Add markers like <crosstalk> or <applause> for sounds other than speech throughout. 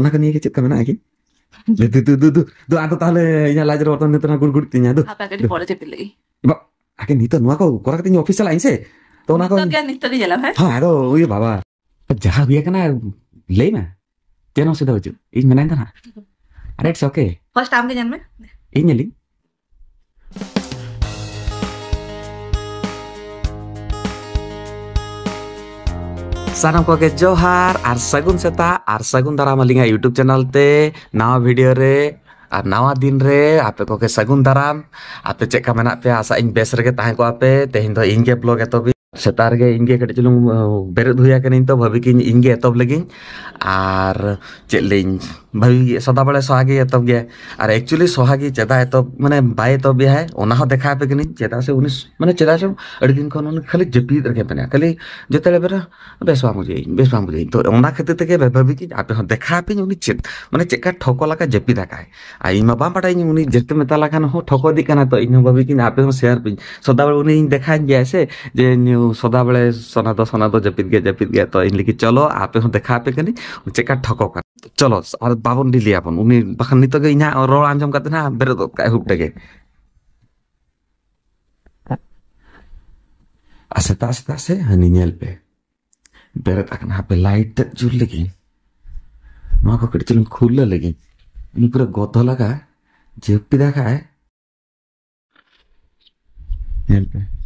অনাকে গেছে কেমন আগে তাহলে ইয়া লাজের বর্তমানে তো না গুড় গুড় তিন দু আগে নিত নুয়া কো করা তিন অফিস চালা আইছে তো না কো নিত দি গেলাম হ্যাঁ হ্যাঁ আরো ওই বাবা যাহা হুয়া কেনা লেই না তেন অসুবিধা হচ্ছে এই মেনাই না আরে ইটস ওকে ফার্স্ট আমকে জানবে এই নেলি ᱥᱟᱱᱟᱢ ᱠᱚᱜᱮ ᱡᱚᱦᱟᱨ ᱟᱨ ᱥᱟᱹᱜᱩᱱ ᱥᱮᱛᱟᱜ ᱟᱨ ᱥᱟᱹᱜᱩᱱ ᱫᱟᱨᱟᱢ ᱟᱹᱞᱤᱧᱟᱜ ᱤᱭᱩᱴᱩᱵᱽ ᱪᱮᱱᱮᱞ ᱛᱮ ᱱᱟᱣᱟ ᱵᱷᱤᱰᱤᱭᱳ ᱨᱮ ᱟᱨ ᱱᱟᱣᱟ ᱫᱤᱱ ᱨᱮ ᱟᱯᱮ ᱠᱚᱜᱮ ᱥᱟᱹᱜᱩᱱ ᱫᱟᱨᱟᱢ ᱟᱯᱮ ᱪᱮᱫ ᱞᱮᱠᱟ ᱢᱮᱱᱟᱜ ᱯᱮᱭᱟ ᱟᱥᱟ ᱤᱧ ᱵᱮᱥ ᱨᱮᱜᱮ ᱛᱟᱦᱮᱸ ᱠᱚᱜᱼᱟ ᱯᱮ ᱛᱮᱦᱮᱧ ᱫᱚ ᱤᱧ ᱜᱮ ᱵᱞᱚᱜ ᱮᱛᱚᱵᱤ सेतार के इनके कटे चलूँ बेरे धुया करें तो भाभी की इनके ऐतब लगें आर चलें भाभी सदा बड़े सोहागी ऐतब गया आर एक्चुअली सोहागी चेता ऐतब मैंने बाय ऐतब भी है उन्हा हो देखा है पे कि चेता से उन्हें मैंने चेता से अड़गिन को उन्होंने खाली जपी रखे पने खाली जो तेरे बेरा बेसवा मुझे बेसवा मुझे तो उन्हा खेते तक भाभी की आप देखा है उन्हें चित मैंने चेका ठोको लगा जपी देखा है आई मैं बाम पटाई उन्हें उन्हें देखा जैसे जे सदाବେଳେ सनाद सनाद जपित गया जपित गया तो इन लिखी चलो आप देखा पे कनी चेका ठको कर चलो और बाबन डिली अपन उन्हें बखन नहीं तो गई यहाँ आंजम करते ना बेरे तो काय हुक डगे आस्ते आस्ते आस्ते हनी नेल पे बेरे तक ना पे लाइट तक जुल लगे वहां को किड़चिल खुल लगी पूरा गोतो लगा जेब देखा है नेल पे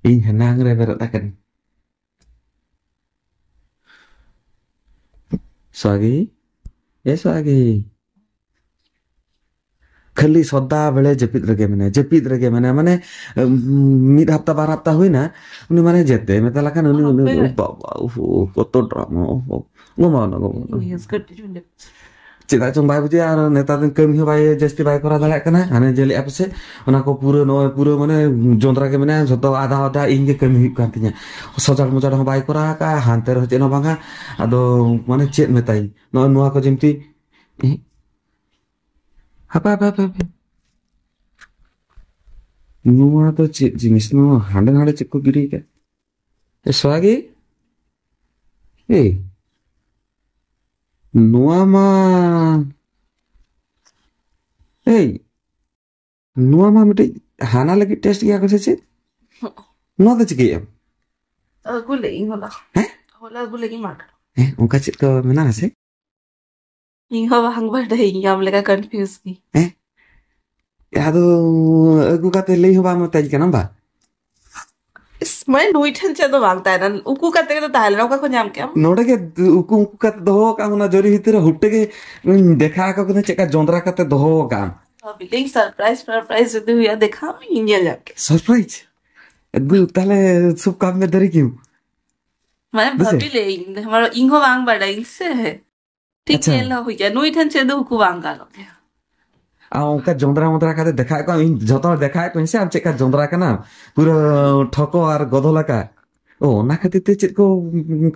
Ing hanang re beratakan. Swagi? ये स्वागी खाली सदा बेले जपित रखे मैंने जपित रखे मैंने मैंने मिड हफ्ता बार हफ्ता हुई ना उन्हें मैंने जेते मैं तलाकन उन्हें उन्हें बाबा उफ़ कतो ड्रामा उफ़ गुमाओ ना ᱪᱮᱫᱟᱜ ᱪᱚᱝ ᱵᱟᱭ ᱵᱩᱡᱷᱟᱹᱜᱼᱟ ᱟᱨ ᱱᱮᱛᱟᱨ ᱫᱤᱱ ᱠᱟᱹᱢᱤ ᱦᱚᱸ ᱵᱟᱭ ᱡᱟᱹᱥᱛᱤ ᱵᱟᱭ ᱠᱚᱨᱟᱣ ᱫᱟᱲᱮᱭᱟᱜ ᱠᱟᱱᱟ ᱦᱟᱱᱮ ᱡᱟᱹᱞᱤ ᱟᱯᱮ ᱥᱮ ᱚᱱᱟ ᱠᱚ ᱯᱩᱨᱟᱹ ᱱᱚᱜᱼᱚᱭ ᱯᱩᱨᱟᱹ ᱢᱟᱱᱮ ᱡᱚᱸᱫᱽᱨᱟ ᱜᱮ ᱢᱮᱱᱟᱜᱼᱟ ᱡᱚᱛᱚ ᱟᱫᱷᱟ ᱟᱫᱷᱟ ᱤᱧ ᱜᱮ ᱠᱟᱹᱢᱤ ᱦᱩᱭᱩᱜ ᱠᱟᱱ ᱛᱤᱧᱟ ᱥᱚᱡᱟᱲ ᱢᱚᱡᱟᱲ ᱦᱚᱸ ᱵᱟᱭ ᱠᱚᱨᱟᱣ ᱠᱟᱜᱼᱟ ᱦᱟᱱᱛᱮ ᱨᱮᱦᱚᱸ ᱪᱮᱫ ᱦᱚᱸ ᱵᱟᱝᱟ ᱟᱫᱚ ᱢᱟᱱᱮ ᱪᱮᱫ ᱢᱮᱛᱟᱭᱟᱹᱧ ᱱᱚᱜᱼᱚᱭ ᱱᱚᱣᱟ ᱠᱚ ᱡᱮᱢᱛᱤ ᱦᱟᱯᱟ ᱦᱟᱯᱟ ᱦᱟᱯᱟ ᱱᱚᱣᱟ ᱫᱚ ᱪᱮᱫ ᱡᱤᱱᱤᱥ ᱱᱚᱣᱟ ᱦᱟᱸᱰᱮ ᱱᱟᱰᱮ ᱪᱮᱫ ᱠᱚ ᱜᱤᱰᱤ ᱠᱟᱜᱼᱟ ᱥᱚᱣᱟᱜᱮ ᱮᱭ নোয়া মা এই ᱱᱚᱣᱟ ᱢᱟ ᱢᱤᱫᱴᱤᱡ ᱦᱟᱱᱟ ᱞᱟᱹᱜᱤᱫ ᱴᱮᱥᱴ ᱜᱮᱭᱟ ᱠᱚ ᱥᱮ ᱪᱮᱫ ᱱᱚᱣᱟ ᱫᱚ hola. ᱟᱹᱜᱩ ᱞᱮᱜᱼᱤᱧ ᱦᱚᱞᱟ ᱦᱮᱸ ᱦᱚᱞᱟ ᱟᱹᱜᱩ ᱞᱮᱜᱼᱤᱧ ᱢᱟᱴ ᱦᱮᱸ ᱚᱱᱠᱟ ᱪᱮᱫ ᱠᱚ ᱢᱮᱱᱟᱜᱼᱟ ᱥᱮ ᱤᱧ ᱦᱚᱸ ᱵᱟᱝ ᱵᱟᱰᱟᱭᱤᱧ ᱟᱢ ᱞᱮᱠᱟ ᱠᱚᱱᱯᱷᱤᱭᱩᱡ ᱜᱮ ᱦᱮᱸ ᱟᱫᱚ ᱟᱹᱜᱩ ᱠᱟᱛᱮ ᱞᱟᱹᱭ ᱦᱚᱸ ᱵᱟᱢ ᱢᱮᱛᱟᱧ ᱠᱟᱱᱟ ᱵᱟᱝ ᱢᱟᱱᱮ ᱱᱩᱭ ᱴᱷᱮᱱ ᱪᱮᱫ ᱫᱚ ᱵᱟᱝ ᱛᱟᱦᱮᱱᱟ ᱩᱱᱠᱩ ᱠᱟᱛᱮ ᱜᱮ ᱛᱟᱦᱮᱸ ᱞᱮᱱᱟ ᱚᱠᱟ ᱠᱚ ᱧᱟᱢ ᱠᱮᱜᱼᱟ ᱱᱚᱰᱮ ᱜᱮ ᱩᱱᱠᱩ ᱩᱱᱠᱩ ᱠᱟᱛᱮ ᱫᱚᱦᱚ ᱟᱠᱟᱫ ᱚᱱᱟ ᱡᱚᱨᱤ ᱵᱷᱤᱛᱤᱨ ᱨᱮ ᱦᱩᱴᱮ ᱜᱮ ᱫᱮᱠᱷᱟ ᱟᱠᱚ ᱠᱟᱱᱟ ᱪᱮᱫᱠᱟ ᱡᱚᱸᱫᱨᱟ ᱠᱟᱛᱮ ᱫᱚᱦᱚ ᱟᱠᱟᱫ ᱵᱤᱞᱤᱝ ᱥᱟᱨᱯᱨᱟᱭᱤᱡ ᱥᱟᱨᱯᱨᱟᱭᱤᱡ ᱡᱩᱫᱤ ᱦᱩᱭᱩᱜᱼᱟ ᱫᱮᱠᱷᱟ ᱤᱧ ᱧᱮᱞ ᱧᱟᱢ ᱠᱮᱜᱼᱟ ᱥᱟᱨᱯᱨᱟᱭᱤᱡ তাহলে সব কাম মে দেরি কিউ মানে ভাবিলে আমার ইংহ বাং বাড়া ইংসে ঠিক চেল হইয়া নুই ঠান চেদু হুকু বাং কালো ᱟᱢ ᱚᱱᱠᱟ ᱡᱚᱸᱫᱽᱨᱟ ᱢᱚᱫᱽᱨᱟ ᱠᱟᱛᱮ ᱫᱮᱠᱷᱟᱭᱮᱫ ᱠᱚᱣᱟ ᱤᱧ ᱡᱚᱛᱚ ᱦᱚᱲ ᱫᱮᱠᱷᱟᱭᱮᱫ ᱠᱚᱣᱟᱧ ᱥᱮ ᱟᱢ ᱪᱮᱫᱠᱟ ᱡᱚᱸᱫᱽᱨᱟ ᱠᱟᱱᱟ ᱯᱩᱨᱟᱹ ᱴᱷᱚᱠᱚ ᱟᱨ ᱜᱚᱫᱚᱞ ᱟᱠᱟ ᱚ ᱚᱱᱟ ᱠᱷᱟᱹᱛᱤᱨ ᱛᱮ ᱪᱮᱫ ᱠᱚ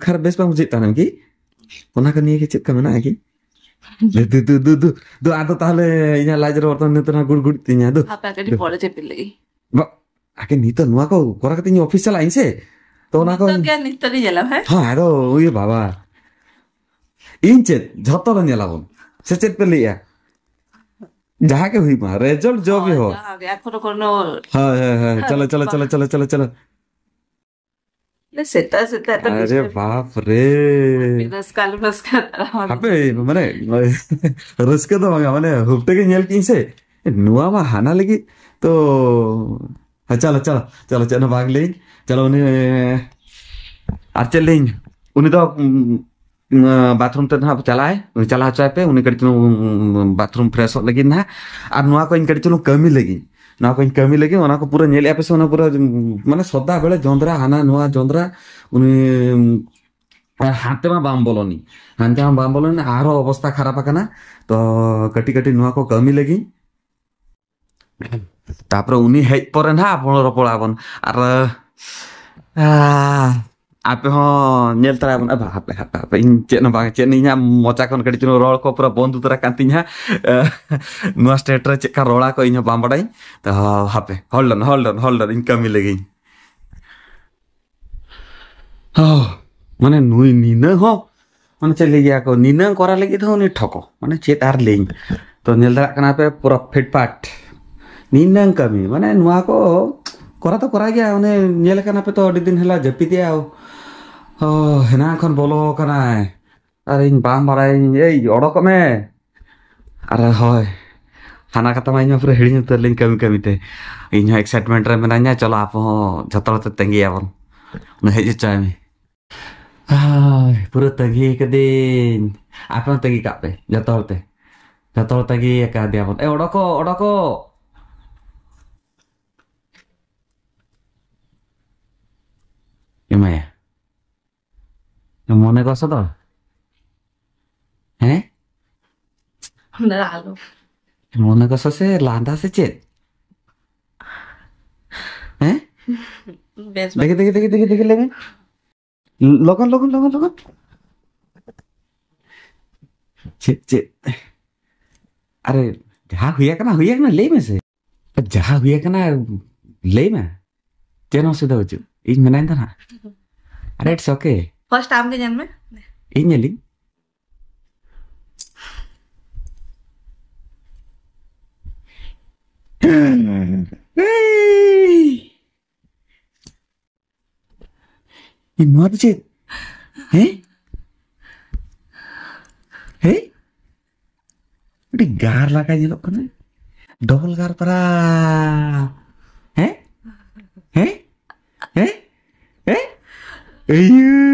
ᱠᱷᱟᱨ ᱵᱮᱥ ᱵᱟᱝ ᱵᱩᱡᱷᱟᱹᱜ ᱛᱟᱦᱮᱱ ᱠᱤ ᱚᱱᱟ ᱠᱚ ᱱᱤᱭᱮ ᱪᱮᱫ ᱠᱚ ᱢᱮᱱᱟᱜᱼᱟ ᱠᱤ দু দু দু দু দু আদো তাহলে ইয়া লাজের বর্তমান নিতো না গুড় গুড় তিন দু আপনাকে পরে চেপে লাগি আগে নিতো নোয়া কো করা কাতে অফিস চালা আইছে তো না কো কে নিতো নি জেলা ভাই হ্যাঁ আরো ওই বাবা ইন চেত যত রে জেলাবন সে চেত পেলিয়া जहाँ के हुई माँ रिजल्ट जो भी हाँ, हो तो हाँ, हाँ, <laughs> चलो चलो चलो चलो चलो चलो तो अरे बाप रे अबे माने <laughs> तो मगा माने हुपते के नेल किन से नुआ मा हाना लगी तो चलो चलो चलो चलो भाग ले चलो उन्हें आर चल उन्हें तो ᱵᱟᱛᱷᱨᱩᱢ ᱛᱮ ᱱᱟᱦᱟᱜ ᱪᱟᱞᱟᱜ ᱟᱭ ᱪᱟᱞᱟᱣ ᱦᱚᱪᱚᱭ ᱯᱮ ᱩᱱᱤ ᱠᱟᱹᱴᱤᱡ ᱪᱩᱞᱩᱝ ᱵᱟᱛᱷᱨᱩᱢ ᱯᱷᱨᱮᱥᱚᱜ ᱞᱟᱹᱜᱤᱫ ᱱᱟᱦᱟᱜ ᱟᱨ ᱱᱚᱣᱟ ᱠᱚ ᱤᱧ ᱠᱟᱹᱴᱤᱡ ᱪᱩᱞᱩᱝ ᱠᱟᱹᱢᱤ ᱞᱟᱹᱜᱤᱫ ᱱᱚᱣᱟ ᱠᱚᱧ ᱠᱟᱹᱢᱤ ᱞᱟᱹᱜᱤᱫ ᱚᱱᱟ ᱠᱚ ᱯᱩᱨᱟᱹ ᱧᱮᱞᱮᱜᱼᱟ ᱯᱮᱥᱮ ᱚᱱᱟ ᱯᱩᱨᱟᱹ ᱢᱟᱱᱮ ᱥᱚᱫᱟ ᱵᱮᱲᱟ ᱡᱚᱸᱫᱽᱨᱟ ᱦᱟᱱᱟ ᱱᱚᱣᱟ ᱡᱚᱸᱫᱽᱨᱟ ᱩᱱᱤ হাতে মা বাম বলনি হাতে মা বাম বলনি আরো অবস্থা খারাপ আকানা তো কাটি কাটি নোয়া কো কমি লাগি তারপরে উনি হেজ পরে না আপনার পড়াবন আর आपे हाँ हाप हाप हाप इन चेना चेनिंग मचा खन कटी चुनाव रोड़ को पूरा बंद उतरा ना स्टेट रे चेक रड़ा को इन बाम बड़ा तो हापे हल्ड डन हल्ड इन कमी लगे माने नुई निना हो माने चल लगे को निना करा लगे तो उन्हें ठको माने चेत आर लेन तो निल दरा पे पूरा फिट पाट कमी माने नुआ को करा तो करा गया उन्हें निल पे तो दिन है जपी Oh, ini akan bolo karena hari ini bang marah ini, eh, orang kau me, ada hoi, karena kata main nyopre hari ini tuh link kami kami teh, ini excitement rame nanya, coba apa, jatuh lo tuh tinggi ya bang, nah itu ah, pura tinggi ke din, apa yang tinggi kape, jatuh lo teh, jatuh lo tinggi ya kah dia bang, eh, orang kau, orang kau. Gimana मन कस तो मन कस से लादा से चे देखे देखे देखे देखे देखे लगे लगन लगन लगन लगन अरे जहा हुआ करना हुआ करना लेमे से जहा हुआ करना लेमे चेन असुविधा हो चुना अरे it's okay okay. First time ke meh? Inyali? <hesitation> Inuarjit? Eh? Eh? Di garda kaini lokon? Eh? Eh? Eh? Eh? Eh? Eh? Eh? Eh? Eh? Eh? Eh? Eh? Eh? Eh? Eh? Eh?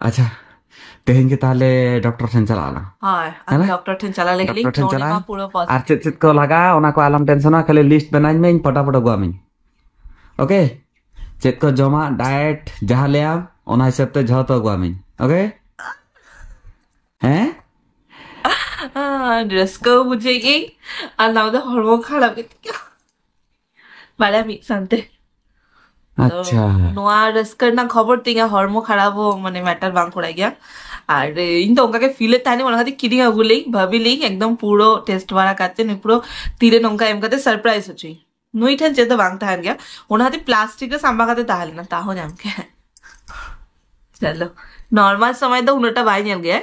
আচ্ছা তেহেনকে তাহলে doctor ᱴᱷᱮᱱ ᱪᱟᱞᱟᱜ ᱟᱞᱟᱝ ᱦᱳᱭ doctor ᱴᱷᱮᱱ ᱪᱟᱞᱟᱜ ᱞᱟᱹᱜᱤᱫ ᱤᱧ ᱴᱷᱮᱱ ᱪᱟᱞᱟᱜ ᱟᱨ ᱪᱮᱫ ᱪᱮᱫ ᱠᱚ ᱞᱟᱜᱟᱜᱼᱟ ᱚᱱᱟ ᱠᱚ ᱟᱞᱚᱢ ᱴᱮᱱᱥᱚᱱᱟ ᱠᱷᱟᱹᱞᱤ ᱞᱤᱥᱴ ᱵᱮᱱᱟᱣ ᱢᱮ ᱤᱧ ᱯᱚᱴᱟᱯᱚᱴ ᱟᱹᱜᱩᱣᱟᱢᱤᱧ ओके ᱪᱮᱫ ᱠᱚ ᱡᱚᱢᱟᱜ ᱰᱟᱭᱮᱴ ᱡᱟᱦᱟᱸ ᱞᱮᱭᱟᱢ ᱚᱱᱟ ᱦᱤᱥᱟᱹᱵ ᱛᱮ ᱡᱷᱚᱛᱚ ᱟᱹᱜᱩᱣᱟᱢᱤᱧ ओके ᱦᱮᱸ ड्रेस को मुझे ये अलाउद हड़वो खराब बाला मी सांगते ᱟᱪᱪᱷᱟ ᱱᱚᱣᱟ ᱨᱟᱹᱥᱠᱟᱹ ᱨᱮᱱᱟᱜ ᱠᱷᱚᱵᱚᱨ ᱛᱤᱧᱟ ᱦᱚᱲᱢᱚ ᱠᱷᱟᱨᱟᱯ ᱢᱟᱱᱮ ᱢᱮᱴᱟᱨ ᱵᱟᱝ ᱠᱚᱨᱟᱭ ᱜᱮᱭᱟ আর ইন তো ওকে ফিলে তাই মনে হয় কিরিং আগুলেই ভাবিলেই একদম পুরো টেস্ট বাড়া কাতে নুই পুরো তীরে নৌকা এম কাতে সারপ্রাইজ হচ্ছে নুই ঠেন যেতে বাং তাহান গিয়া ওনা হাতে প্লাস্টিকের সাম্বা কাতে তাহলে না তাহ জামকে চলো নর্মাল সময় তো উনোটা বাই নিয়ে গিয়ে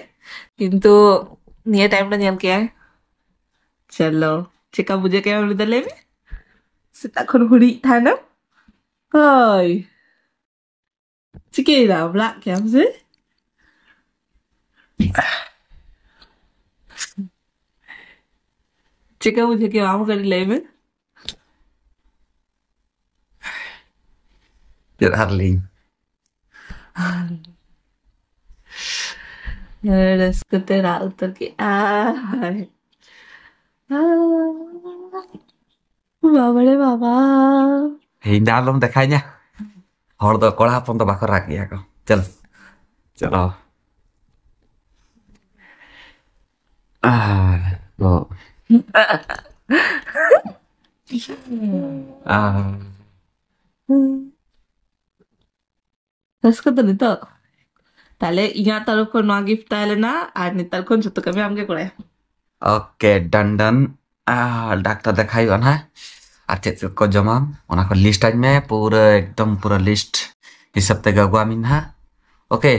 কিন্তু নিয়ে টাইমটা নিয়ে গিয়ে চলো চেকা বুঝে কে আমি দেলে সেটা এখন হুড়ি থানা ơi, kêu Rồi. Chiquita, black yapsın. Chica मुझे क्या काम कर ले में? Bir harlayayım. Rızkıdır altı ki. Ay. Ay. đây ne à, à. baba. Thì đá lắm ta khai nha. Hor da kola hapon ta bakar ragi ya kau. Chalo. Chalo. Ah, no. ah. Taskutu nito. তাহলে ইয়া তরফ কোন gift তাহলে না আর নিতার কোন ছোট কমে আমাকে করে ওকে ডান ডান ডাক্তার দেখাইবান হ্যাঁ আর চেক जमा কর জমা ওনা কর লিস্ট पूरा মে পুরো একদম পুরো লিস্ট হিসাব তে গাগু আমি না ওকে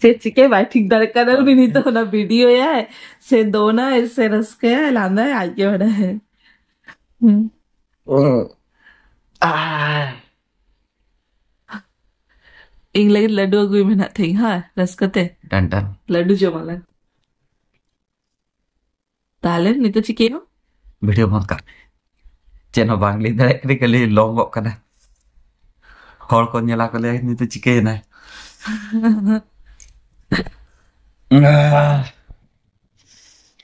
चेचिके भाई ठीक दर कलर भी नहीं तो ना वीडियो या है से दोना है से रस के लाना है आगे बढ़ा है हम्म आ इंग्लैंड लड्डू अगुई में ना थिंग हाँ रसकते डन डन लड्डू जो मालन ताले नितो चिके हो वीडियो बंद कर चेनो बांग्ली दरे करी कली लॉन्ग ऑफ करना हॉल को निला को ले नितो चिके ना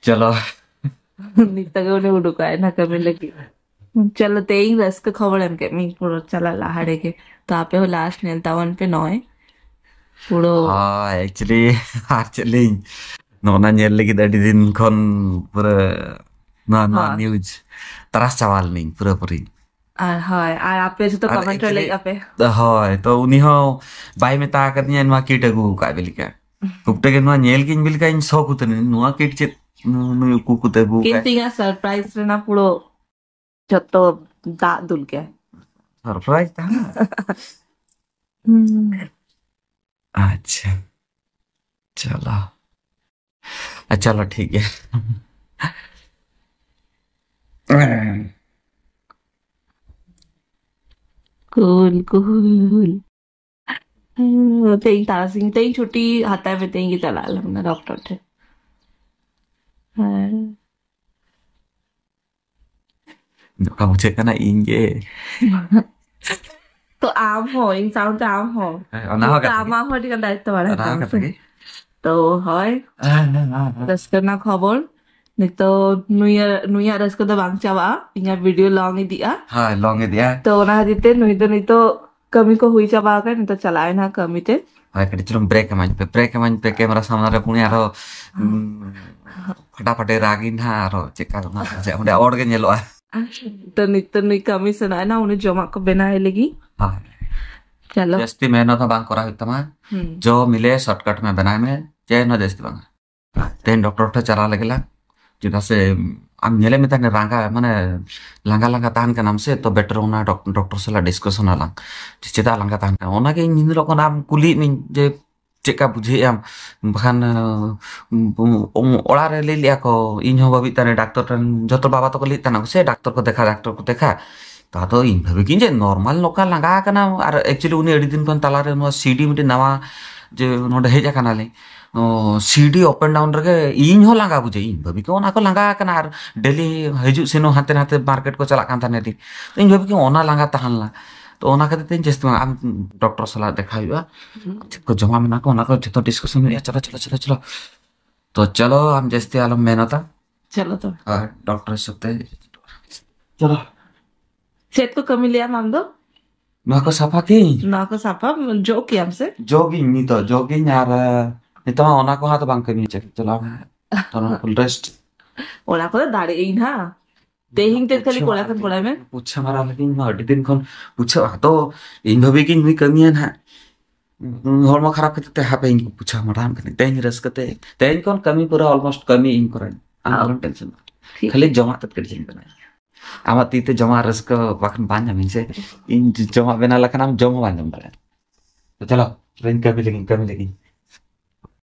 चलो नितो को ने उड़ुकाय ना कमी लगी चलो tény reszkö khawalemke ming puro chala lahadege તો આપે હું લાસ્ટ ને તાવન પે નોય পুরো হ্যাঁ অ্যাকচুয়ালি আর চেলিং নোনা নিয়ে লিখে দাঁড়ি দিন খন পুরো না না নিউজ তারাস চাওয়াল নেই পুরোপুরি আর হয় আর আপে তো কমেন্ট লাই আপে হয় তো উনি হ বাই মে তা কাত নিয়ে নোয়া কিট আগু কাবে লিখা কুপটে কে নোয়া নেল কিন বিল কাইন শখ উতনে নোয়া কিট চে কুকুতে গু কিন্তু ইয়া সারপ্রাইজ রে না পুরো ちょっと दांत दुल गया सरप्राइज था ना <laughs> हम्म। अच्छा चलो चलो ठीक है कूल कूल छुट्टी हाथा में चला डॉक्टर थे हाँ kamu cek kana inge तो आप हो इंसाउंड आप हो কামা হটিকে দায়িত্ব বাড়াতে তো হয় আজকে খবর তো নুই নুই আর আজকে বাং চাওয়া ইয়া ভিডিও লং ই দিয়া হ্যাঁ লং ই দিয়া তো ওনা হাতিতে নুই তো নুই তো कमी को हुई चाबा का नहीं तो चलाए ना कमी ते हाय कड़ी चलो ब्रेक मंच पे ब्रेक मंच पे कैमरा सामने रे पुणे आरो फटाफट रागिन हा आरो चेक करना चाहे उन्हें और हाँ। हम्म। जो मिले शॉर्टकट में बनाए में जय न जैस्ती बांग तेन डॉक्टर उठे चला ला जिना से हम नेले में तने रांगा माने लांगा लांगा तान का नाम से तो बेटर होना डॉक्टर से ला डिस्कशन आला चिता लांगा तान का ओना के इन लोगों नाम कुली में जे ᱪᱮᱫᱠᱟ ᱵᱩᱡᱷᱟᱹᱜᱼᱟ ᱵᱟᱠᱷᱟᱱ ᱚᱲᱟᱜ ᱨᱮ ᱞᱟᱹᱭ ᱞᱮᱜᱼᱟ ᱠᱚ ᱤᱧ ᱦᱚᱸ ᱵᱟᱹᱵᱤ ᱛᱟᱱᱮ ᱰᱟᱠᱛᱚᱨ ᱴᱷᱮᱱ ᱡᱚᱛᱚ ᱵᱟᱵᱟ ᱛᱟᱠᱚ ᱞᱟᱹᱭ ᱛᱟᱱᱟ ᱥᱮ ᱰᱟᱠᱛᱚᱨ ᱠᱚ ᱫᱮᱠᱷᱟ ᱰᱟᱠᱛᱚᱨ ᱠᱚ ᱫᱮᱠᱷᱟ ᱛᱟᱫᱚ ᱤᱧ ᱵᱷᱟᱹᱵᱤ ᱠᱤᱧ ᱡᱮ ᱱᱚᱨᱢᱟᱞ ᱱᱚᱝᱠᱟ ᱞᱟᱸᱜᱟ ᱟᱠᱟᱱᱟ ᱟᱨ ᱮᱠᱪᱩᱭᱮᱞᱤ ᱩᱱᱤ ᱟᱹᱰᱤ ᱫᱤᱱ ᱠᱷᱚᱱ ᱛᱟᱞᱟᱨᱮ ᱱᱚᱣᱟ ᱥᱤᱰᱤ ᱢᱤᱫᱴᱮᱱ ᱱᱟᱣᱟ ᱡᱮ ᱱᱚᱰᱮ ᱦᱮᱡ ᱟᱠᱟᱱᱟᱞᱮ सीडी अप एंड डाउन रे इन हो लांगा बुझे इन भाभी को को लांगा करना और डेली हजू सेनो हाथे हाथे मार्केट को चला कान था नहीं तो इन भाभी को लांगा तहन ला ᱛᱚ ᱚᱱᱟ ᱠᱷᱟᱹᱛᱤᱨ ᱛᱮ ᱡᱟᱹᱥᱛᱤ ᱵᱟᱝ ᱟᱢ ᱰᱚᱠᱴᱚᱨ ᱥᱟᱞᱟᱜ ᱫᱮᱠᱷᱟ ᱦᱩᱭᱩᱜᱼᱟ ᱪᱮᱫ ᱠᱚ ᱡᱚᱢᱟ ᱢᱮᱱᱟᱜ ᱠᱚ ᱚᱱᱟ ᱠᱚ ᱡᱚᱛᱚ ᱰᱤᱥᱠᱟᱥᱚᱱ ᱦᱩᱭᱩᱜᱼᱟ ᱪᱚᱞᱚ ᱪᱚᱞᱚ ᱪᱚᱞᱚ ᱪᱚᱞᱚ ᱛᱚ ᱪᱚᱞᱚ ᱟᱢ ᱡᱟᱹᱥᱛᱤ ᱟᱞᱚᱢ ᱢᱮᱦᱱᱚᱛᱟ चलो तो और डॉक्टर हिसाब से चलो सेत को कमी लिया माम दो ना को साफा की ना को साफा जो की हमसे जोगिंग नहीं तो जोगिंग यार नहीं तो मैं ओना को हाथ बांग करनी चाहिए चलो तो ना फुल रेस्ट ओना को दाढ़ी इन हाँ 대행들 탈리 골라간 골라면 보차 말하긴 어디든 건 보차 또 인도비긴 위 그니한 ᱦᱚᱲᱢᱚ ᱠᱷᱟᱨᱟᱯ ᱠᱷᱟᱹᱛᱤᱨ ᱛᱮ ᱦᱟᱯᱮ ᱤᱧ ᱵᱩᱡᱷᱟᱹᱣ ᱢᱟᱲᱟᱢ ᱠᱟᱹᱱᱟᱹᱧ ᱛᱮᱦᱮᱧ ᱨᱟᱹᱥᱠᱟᱹ ᱛᱮ ᱛᱮᱦᱮᱧ ᱠᱷᱚᱱ ᱠᱟᱹᱢᱤ ᱯᱩᱨᱟᱹ ᱚᱞᱢᱳᱥᱴ ᱠᱟᱹᱢᱤ ᱤᱧ ᱠᱚᱨᱟᱧ ᱟᱢ ᱴᱮᱱᱥᱚᱱ ᱠᱷᱟᱹᱞᱤ ᱡᱚᱢᱟᱜ ᱛᱮᱫ ᱠᱟᱹᱴᱤᱡ ᱵᱮᱱᱟᱭ ᱟᱢᱟᱜ ᱛᱤᱛᱮ ᱡᱚᱢᱟᱜ ᱨᱟᱹᱥᱠᱟᱹ ᱵᱟᱠᱷᱟᱱ ᱵᱟᱝ ᱧᱟᱢᱤᱧ ᱥᱮ ᱤᱧ ᱡᱚᱢᱟᱜ ᱵᱮᱱᱟᱣ ᱞᱮᱠᱷᱟᱱ ᱟᱢ ᱡᱚᱢ ᱦᱚᱸ ᱵᱟᱢ ᱧᱟᱢ ᱫᱟᱲᱮᱭᱟᱜᱼᱟ ᱪᱚᱞᱚ ᱤᱧ ᱠᱟᱹᱢᱤ ᱞᱟᱹᱜᱤᱧ ᱠᱟᱹᱢᱤ ᱞᱟᱹᱜᱤᱧ